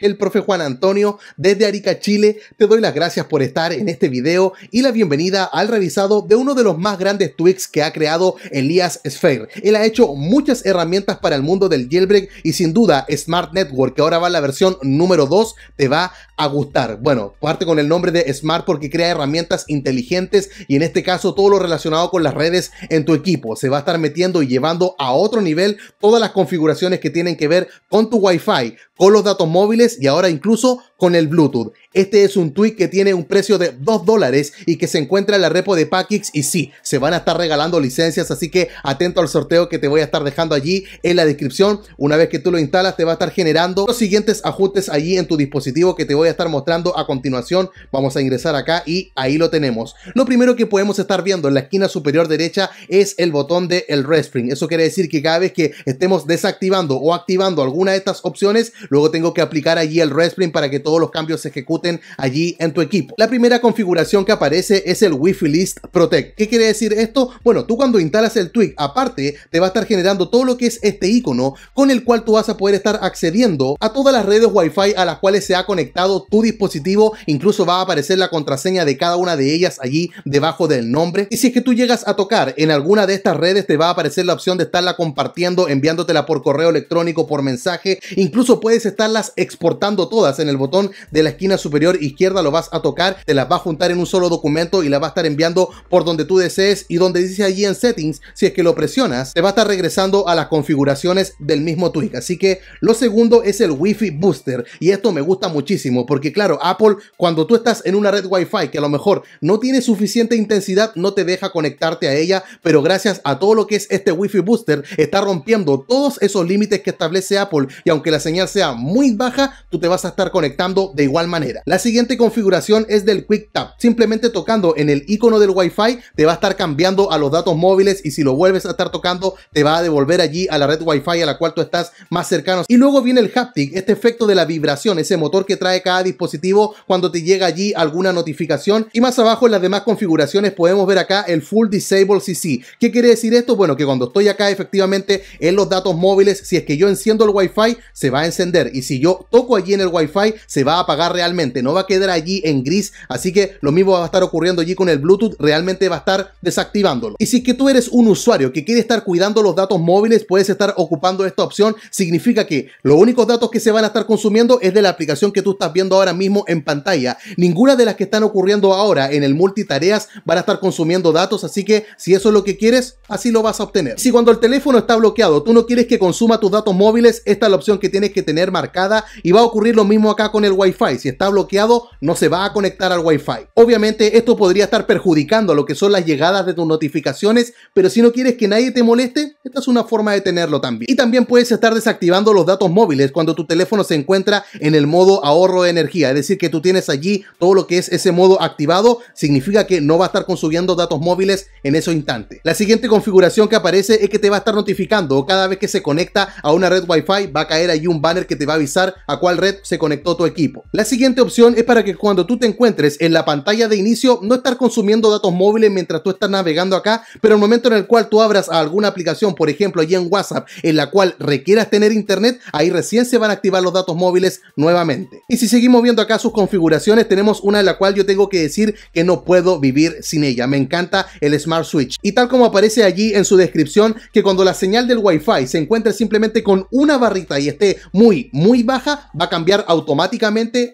el profe Juan Antonio desde Arica, Chile. Te doy las gracias por estar en este video y la bienvenida al revisado de uno de los más grandes tweaks que ha creado Elías Sphere. Él ha hecho muchas herramientas para el mundo del jailbreak y sin duda Smart Network, que ahora va a la versión número 2, te va a gustar. Bueno, parte con el nombre de Smart porque crea herramientas inteligentes y en este caso todo lo relacionado con las redes en tu equipo. Se va a estar metiendo y llevando a otro nivel todas las configuraciones que tienen que ver con tu Wi-Fi, con los datos móviles y ahora incluso con el Bluetooth. Este es un tweet que tiene un precio de 2 dólares y que se encuentra en la repo de Packix y sí, se van a estar regalando licencias, así que atento al sorteo que te voy a estar dejando allí en la descripción. Una vez que tú lo instalas te va a estar generando los siguientes ajustes allí en tu dispositivo que te voy a estar mostrando a continuación. Vamos a ingresar acá y ahí lo tenemos. Lo primero que podemos estar viendo en la esquina superior derecha es el botón de el Respring. Eso quiere decir que cada vez que estemos desactivando o activando alguna de estas opciones, luego tengo que aplicar allí el Respring para que todo todos los cambios se ejecuten allí en tu equipo. La primera configuración que aparece es el Wi-Fi List Protect. ¿Qué quiere decir esto? Bueno, tú cuando instalas el tweak aparte, te va a estar generando todo lo que es este icono con el cual tú vas a poder estar accediendo a todas las redes Wi-Fi a las cuales se ha conectado tu dispositivo. Incluso va a aparecer la contraseña de cada una de ellas allí debajo del nombre. Y si es que tú llegas a tocar en alguna de estas redes, te va a aparecer la opción de estarla compartiendo, enviándotela por correo electrónico, por mensaje. Incluso puedes estarlas exportando todas en el botón de la esquina superior izquierda, lo vas a tocar, te las va a juntar en un solo documento y la va a estar enviando por donde tú desees y donde dice allí en settings, si es que lo presionas, te va a estar regresando a las configuraciones del mismo tweak. Así que lo segundo es el Wi-Fi Booster y esto me gusta muchísimo porque claro, Apple cuando tú estás en una red Wi-Fi que a lo mejor no tiene suficiente intensidad, no te deja conectarte a ella, pero gracias a todo lo que es este Wi-Fi Booster, está rompiendo todos esos límites que establece Apple y aunque la señal sea muy baja, tú te vas a estar conectando de igual manera. La siguiente configuración es del Quick Tap. Simplemente tocando en el icono del Wi-Fi te va a estar cambiando a los datos móviles y si lo vuelves a estar tocando te va a devolver allí a la red Wi-Fi a la cual tú estás más cercano. Y luego viene el haptic, este efecto de la vibración, ese motor que trae cada dispositivo cuando te llega allí alguna notificación. Y más abajo en las demás configuraciones podemos ver acá el Full Disable CC. ¿Qué quiere decir esto? Bueno, que cuando estoy acá efectivamente en los datos móviles, si es que yo enciendo el Wi-Fi, se va a encender. Y si yo toco allí en el Wi-Fi, se va a apagar realmente, no va a quedar allí en gris, así que lo mismo va a estar ocurriendo allí con el Bluetooth, realmente va a estar desactivándolo. Y si es que tú eres un usuario que quiere estar cuidando los datos móviles, puedes estar ocupando esta opción, significa que los únicos datos que se van a estar consumiendo es de la aplicación que tú estás viendo ahora mismo en pantalla. Ninguna de las que están ocurriendo ahora en el multitareas van a estar consumiendo datos, así que si eso es lo que quieres, así lo vas a obtener. Si cuando el teléfono está bloqueado, tú no quieres que consuma tus datos móviles, esta es la opción que tienes que tener marcada y va a ocurrir lo mismo acá con el Wi-Fi. Si está bloqueado, no se va a conectar al Wi-Fi. Obviamente esto podría estar perjudicando lo que son las llegadas de tus notificaciones, pero si no quieres que nadie te moleste, esta es una forma de tenerlo también. Y también puedes estar desactivando los datos móviles cuando tu teléfono se encuentra en el modo ahorro de energía, es decir, que tú tienes allí todo lo que es ese modo activado, significa que no va a estar consumiendo datos móviles en ese instante. La siguiente configuración que aparece es que te va a estar notificando cada vez que se conecta a una red Wi-Fi, va a caer allí un banner que te va a avisar a cuál red se conectó tu equipo. La siguiente opción es para que cuando tú te encuentres en la pantalla de inicio, no estar consumiendo datos móviles mientras tú estás navegando acá, pero en el momento en el cual tú abras alguna aplicación, por ejemplo, allí en WhatsApp, en la cual requieras tener internet, ahí recién se van a activar los datos móviles nuevamente. Y si seguimos viendo acá sus configuraciones, tenemos una en la cual yo tengo que decir que no puedo vivir sin ella. Me encanta el Smart Switch. Y tal como aparece allí en su descripción, que cuando la señal del Wi-Fi se encuentre simplemente con una barrita y esté muy, muy baja, va a cambiar automáticamente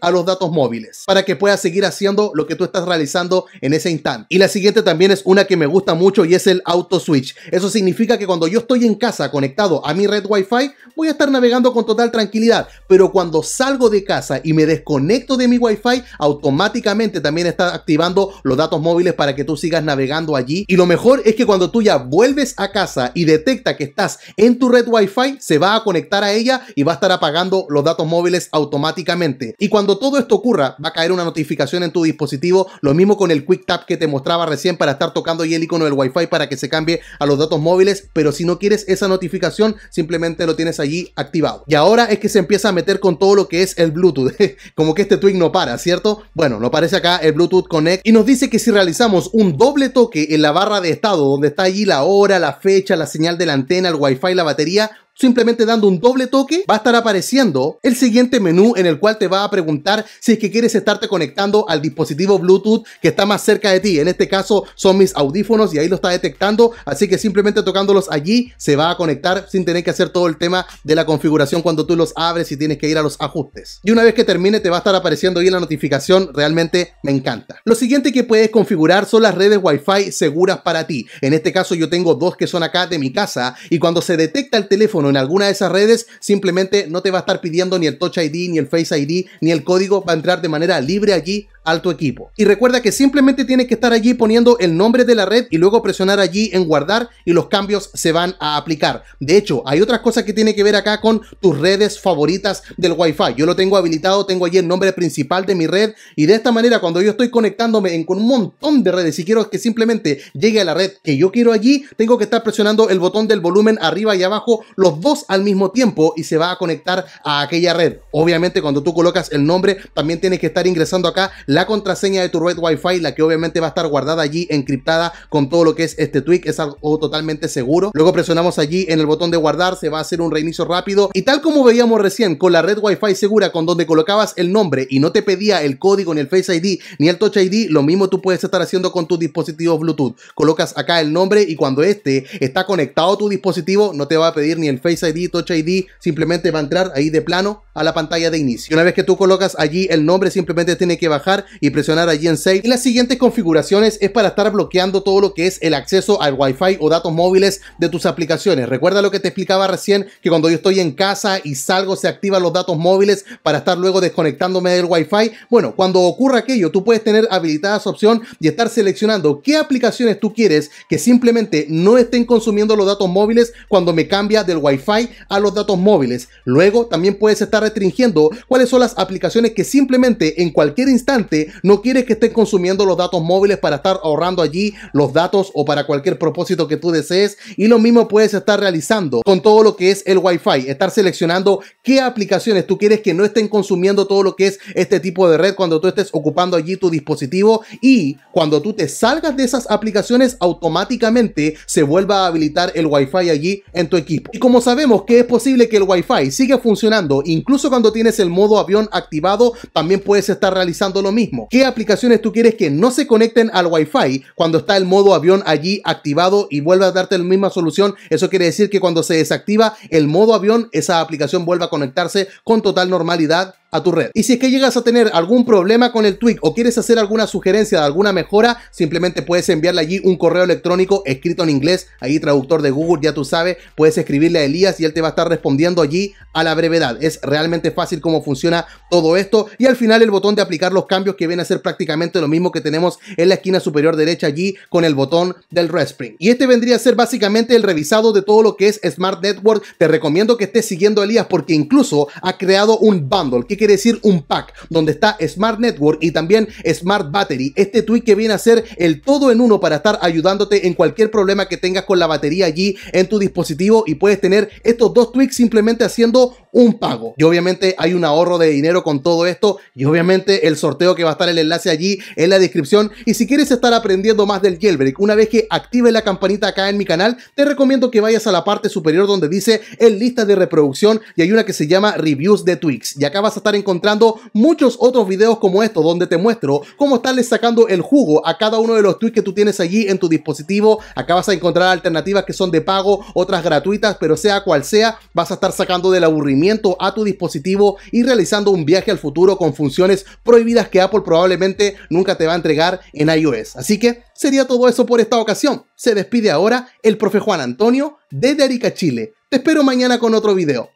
a los datos móviles para que puedas seguir haciendo lo que tú estás realizando en ese instante. Y la siguiente también es una que me gusta mucho y es el auto switch. Eso significa que cuando yo estoy en casa conectado a mi red Wi-Fi, voy a estar navegando con total tranquilidad, pero cuando salgo de casa y me desconecto de mi Wi-Fi, automáticamente también está activando los datos móviles para que tú sigas navegando allí. Y lo mejor es que cuando tú ya vuelves a casa y detecta que estás en tu red Wi-Fi, se va a conectar a ella y va a estar apagando los datos móviles automáticamente. Y cuando todo esto ocurra, va a caer una notificación en tu dispositivo, lo mismo con el Quick Tap que te mostraba recién para estar tocando y el icono del Wi-Fi para que se cambie a los datos móviles, pero si no quieres esa notificación, simplemente lo tienes allí activado. Y ahora es que se empieza a meter con todo lo que es el Bluetooth, como que este tweak no para, ¿cierto? Bueno, nos aparece acá el Bluetooth Connect y nos dice que si realizamos un doble toque en la barra de estado, donde está allí la hora, la fecha, la señal de la antena, el Wi-Fi, la batería, simplemente dando un doble toque, va a estar apareciendo el siguiente menú en el cual te va a preguntar si es que quieres estarte conectando al dispositivo Bluetooth que está más cerca de ti. En este caso son mis audífonos y ahí lo está detectando, así que simplemente tocándolos allí se va a conectar sin tener que hacer todo el tema de la configuración cuando tú los abres y tienes que ir a los ajustes. Y una vez que termine te va a estar apareciendo ahí la notificación, realmente me encanta. Lo siguiente que puedes configurar son las redes Wi-Fi seguras para ti. En este caso yo tengo dos que son acá de mi casa y cuando se detecta el teléfono en alguna de esas redes simplemente no te va a estar pidiendo ni el Touch ID, ni el Face ID, ni el código. Va a entrar de manera libre allí al tu equipo. Y recuerda que simplemente tienes que estar allí poniendo el nombre de la red y luego presionar allí en guardar y los cambios se van a aplicar. De hecho, hay otras cosas que tiene que ver acá con tus redes favoritas del Wi-Fi. Yo lo tengo habilitado, tengo allí el nombre principal de mi red y de esta manera cuando yo estoy conectándome en, con un montón de redes y quiero que simplemente llegue a la red que yo quiero allí, tengo que estar presionando el botón del volumen arriba y abajo los dos al mismo tiempo y se va a conectar a aquella red. Obviamente cuando tú colocas el nombre también tienes que estar ingresando acá la la contraseña de tu red Wi-Fi, la que obviamente va a estar guardada allí, encriptada con todo lo que es este tweak, es algo totalmente seguro. Luego presionamos allí en el botón de guardar, se va a hacer un reinicio rápido y tal como veíamos recién con la red Wi-Fi segura, con donde colocabas el nombre y no te pedía el código ni el Face ID ni el Touch ID, lo mismo tú puedes estar haciendo con tus dispositivos Bluetooth. Colocas acá el nombre y cuando este está conectado a tu dispositivo, no te va a pedir ni el Face ID, Touch ID, simplemente va a entrar ahí de plano a la pantalla de inicio. Una vez que tú colocas allí el nombre, simplemente tiene que bajar y presionar allí en Save. Y las siguientes configuraciones es para estar bloqueando todo lo que es el acceso al Wi-Fi o datos móviles de tus aplicaciones. Recuerda lo que te explicaba recién, que cuando yo estoy en casa y salgo se activan los datos móviles para estar luego desconectándome del Wi-Fi. Bueno, cuando ocurra aquello, tú puedes tener habilitada esa opción y estar seleccionando qué aplicaciones tú quieres que simplemente no estén consumiendo los datos móviles cuando me cambia del Wi-Fi a los datos móviles. Luego también puedes estar restringiendo cuáles son las aplicaciones que simplemente en cualquier instante no quieres que estén consumiendo los datos móviles para estar ahorrando allí los datos o para cualquier propósito que tú desees. Y lo mismo puedes estar realizando con todo lo que es el Wi-Fi, estar seleccionando qué aplicaciones tú quieres que no estén consumiendo todo lo que es este tipo de red cuando tú estés ocupando allí tu dispositivo y cuando tú te salgas de esas aplicaciones automáticamente se vuelva a habilitar el Wi-Fi allí en tu equipo. Y como sabemos que es posible que el Wi-Fi siga funcionando incluso cuando tienes el modo avión activado, también puedes estar realizando lo mismo mismo. ¿Qué aplicaciones tú quieres que no se conecten al Wi-Fi cuando está el modo avión allí activado y vuelve a darte la misma solución? Eso quiere decir que cuando se desactiva el modo avión, esa aplicación vuelve a conectarse con total normalidad a tu red. Y si es que llegas a tener algún problema con el tweak o quieres hacer alguna sugerencia de alguna mejora, simplemente puedes enviarle allí un correo electrónico escrito en inglés, ahí traductor de Google, ya tú sabes, puedes escribirle a Elías y él te va a estar respondiendo allí a la brevedad. Es realmente fácil cómo funciona todo esto y al final el botón de aplicar los cambios que viene a ser prácticamente lo mismo que tenemos en la esquina superior derecha allí con el botón del spring Y este vendría a ser básicamente el revisado de todo lo que es Smart Network. Te recomiendo que estés siguiendo a Elías porque incluso ha creado un bundle que quiere decir un pack? Donde está Smart Network y también Smart Battery. Este tweak que viene a ser el todo en uno para estar ayudándote en cualquier problema que tengas con la batería allí en tu dispositivo y puedes tener estos dos tweaks simplemente haciendo un pago. Y obviamente hay un ahorro de dinero con todo esto y obviamente el sorteo que va a estar el enlace allí en la descripción. Y si quieres estar aprendiendo más del jailbreak, una vez que active la campanita acá en mi canal, te recomiendo que vayas a la parte superior donde dice el lista de reproducción y hay una que se llama reviews de tweaks. Y acá vas a estar encontrando muchos otros videos como estos donde te muestro cómo estarle sacando el jugo a cada uno de los tweets que tú tienes allí en tu dispositivo. Acá vas a encontrar alternativas que son de pago, otras gratuitas, pero sea cual sea, vas a estar sacando del aburrimiento a tu dispositivo y realizando un viaje al futuro con funciones prohibidas que Apple probablemente nunca te va a entregar en iOS. Así que sería todo eso por esta ocasión. Se despide ahora el profe Juan Antonio desde Arica, Chile. Te espero mañana con otro video.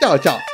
Chao, chao.